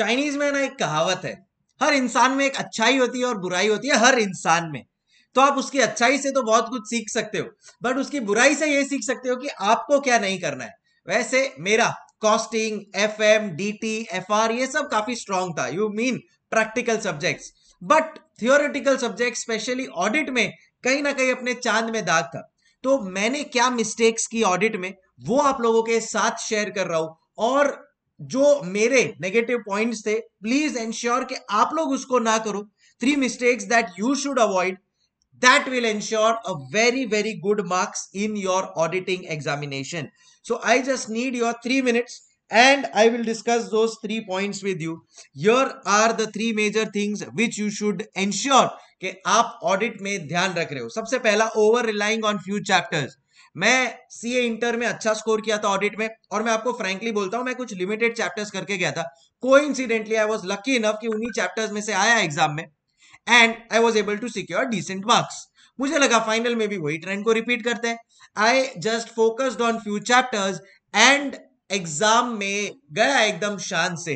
Chinese में ना एक कहावत है हर इंसान में एक अच्छाई होती है और बुराई होती है हर इंसान में तो आप उसकी अच्छाई से तो बहुत कुछ सीख सकते हो बट उसकी बुराई से ये सीख सकते हो कि आपको क्या नहीं करना है वैसे मेरा costing F M D T F R ये सब काफी स्ट्रांग था you mean practical subjects but theoretical subject specially audit में कहीं ना कहीं अपने चांद में दाग था तो मैंने क्या मिस्टेक्स की ऑडिट में वो आप लोगों के साथ शेयर कर रहा हूं और जो मेरे नेगेटिव पॉइंट्स थे प्लीज एंश्योर कि आप लोग उसको ना करो three mistakes that you should avoid that will ensure a very very good marks in your auditing examination so I just need your three minutes and I will discuss दो three points with you your R the three major things which you should ensure कि आप audit में ध्यान रख रहे हो सबसे पहला over relying on few chapters मैं सी इंटर में अच्छा स्कोर किया था ऑडिट में और मैं आपको फ्रेंकली बोलता हूं मैं कुछ लिमिटेड चैप्टर्स करके गया था को incidentally I was lucky enough कि उन्हीं चैप्टर्स में से आया एग्जाम में and I was able to secure decent marks मुझे लगा फाइनल में भी वही ट्रेंड को रिपीट करते हैं I just focused on few chapters and exam में गया एकदम शान से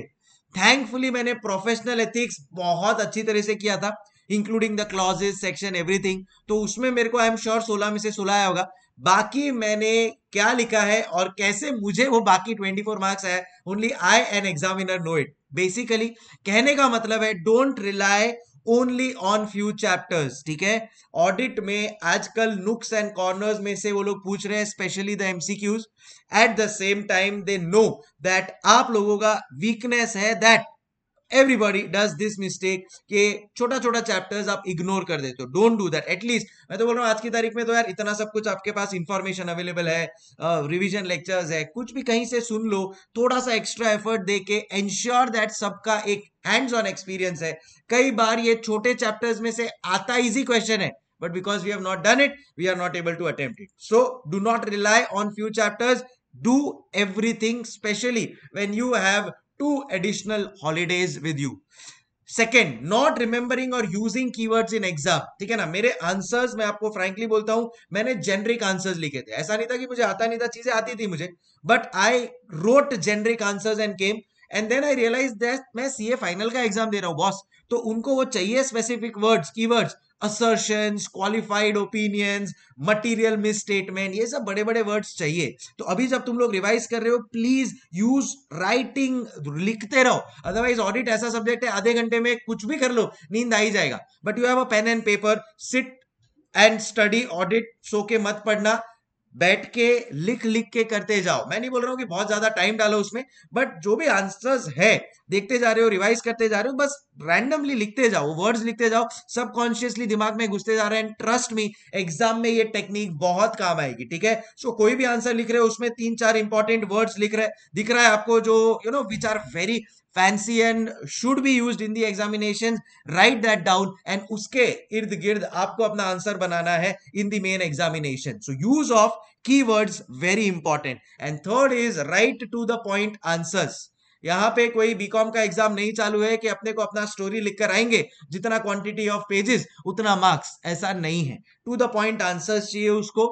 थैंकफुली मैंने प्रोफेशनल एथिक्स बहुत अच्छी तरह से किया था including the clauses section everything तो उसमें मेरे को आई एम श्योर सोलह में से सोलह आया होगा बाकी मैंने क्या लिखा है और कैसे मुझे वो बाकी 24 मार्क्स है only I an examiner know it basically कहने का मतलब है don't rely only on few chapters ठीक है ऑडिट में आजकल नुक्स एंड कॉर्नर्स में से वो लोग पूछ रहे हैं specially the MCQs at the same time they know that आप लोगों का वीकनेस है that everybody does this mistake के छोटा छोटा चैप्टर्स आप इग्नोर कर देते हो डोंट डू दैट एटलीस्ट मैं तो बोल रहा हूँ आज की तारीख में तो यार इतना सब कुछ आपके पास इन्फॉर्मेशन अवेलेबल है रिविजन uh, लेक्चर्स है कुछ भी कहीं से सुन लो थोड़ा सा एक्स्ट्रा एफर्ट दे के एंश्योर दैट सबका एक हैंड्स ऑन एक्सपीरियंस है कई बार ये छोटे चैप्टर्स में से आता इजी क्वेश्चन है but because we have not done it we are not able to attempt it so do not rely on few chapters do everything specially when you have two additional holidays with you. Second not remembering और using keywords in exam ठीक है ना मेरे answers मैं आपको frankly बोलता हूं मैंने जेनरिक आंसर्स लिखे थे ऐसा नहीं था कि मुझे आता नहीं था चीजें आती थी मुझे but I wrote generic answers and came and then I realise that मैं सीए फाइनल का एग्जाम दे रहा हूँ बॉस तो उनको वो चाहिए specific words keywords assertions, qualified opinions, material misstatement ये सब बड़े बड़े वर्ड्स चाहिए तो अभी जब तुम लोग रिवाइज कर रहे हो प्लीज यूज राइटिंग लिखते रहो अदरवाइज ऑडिट ऐसा सब्जेक्ट है आधे घंटे में कुछ भी कर लो नींद आ ही जाएगा but you have a pen and paper sit and study audit सो के मत पढ़ना बैठ के लिख लिख के करते जाओ मैं नहीं बोल रहा हूँ कि बहुत ज्यादा टाइम डालो उसमें बट जो भी आंसर्स है देखते जा रहे हो रिवाइज करते जा रहे हो बस रैंडमली लिखते जाओ वर्ड्स लिखते जाओ सबकॉन्शियसली दिमाग में घुसते जा रहे हैं ट्रस्ट मी एग्जाम में ये टेक्निक बहुत काम आएगी ठीक है सो so, कोई भी आंसर लिख रहे हो उसमें तीन चार इंपॉर्टेंट वर्ड्स लिख रहे दिख रहा है आपको जो you know which are very fancy and should be use in the examination write that down and उसके इर्द गिर्द आपको अपना आंसर बनाना है in the main examination so use of key words very important and third is write to the point answers यहाँ पे कोई बीकॉम का एग्जाम नहीं चालू है कि अपने को अपना स्टोरी लिखकर आएंगे जितना क्वांटिटी ऑफ पेजेस उतना मार्क्स ऐसा नहीं है टू द पॉइंट आंसर चाहिए उसको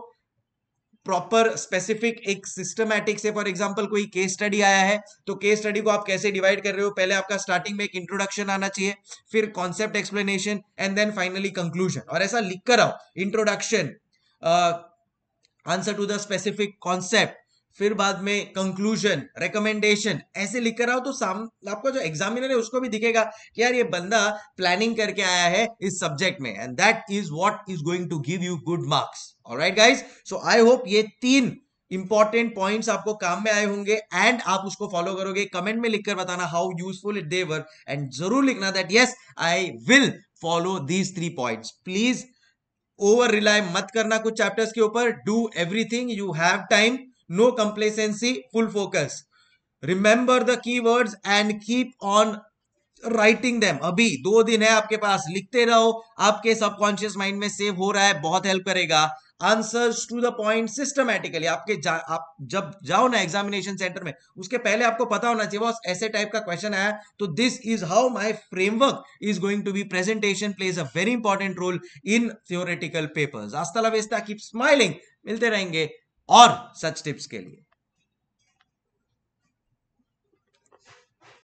प्रॉपर स्पेसिफिक एक सिस्टमैटिक से फॉर एग्जांपल कोई केस स्टडी आया है तो केस स्टडी को आप कैसे डिवाइड कर रहे हो पहले आपका स्टार्टिंग में एक इंट्रोडक्शन आना चाहिए फिर concept explanation and then finally conclusion और ऐसा लिख कर आओ introduction answer to the specific concept फिर बाद में कंक्लूजन रिकमेंडेशन ऐसे लिख कर आओ तो साम आपका जो एग्जामिनर है उसको भी दिखेगा कि यार ये बंदा प्लानिंग करके आया है इस सब्जेक्ट में and that is what is going to give you good marks right guys so I hope ये तीन इंपॉर्टेंट पॉइंट्स आपको काम में आए होंगे एंड आप उसको फॉलो करोगे कमेंट में लिखकर बताना हाउ यूजफुल इट देवर एंड जरूर लिखना that yes I will follow these three points please over rely मत करना कुछ चैप्टर्स के ऊपर do everything you have time no complacency, full focus. Remember the keywords and keep on writing them अभी दो दिन है आपके पास लिखते रहो आपके सबकॉन्शियस माइंड में सेव हो रहा है बहुत हेल्प करेगा answers to the point systematically आपके जा, आप जब जाओ ना एग्जामिनेशन सेंटर में उसके पहले आपको पता होना चाहिए बॉस ऐसे टाइप का क्वेश्चन आया तो this is how my framework is going to be presentation plays a very important role in theoretical papers hasta la vista keep smiling मिलते रहेंगे और सच टिप्स के लिए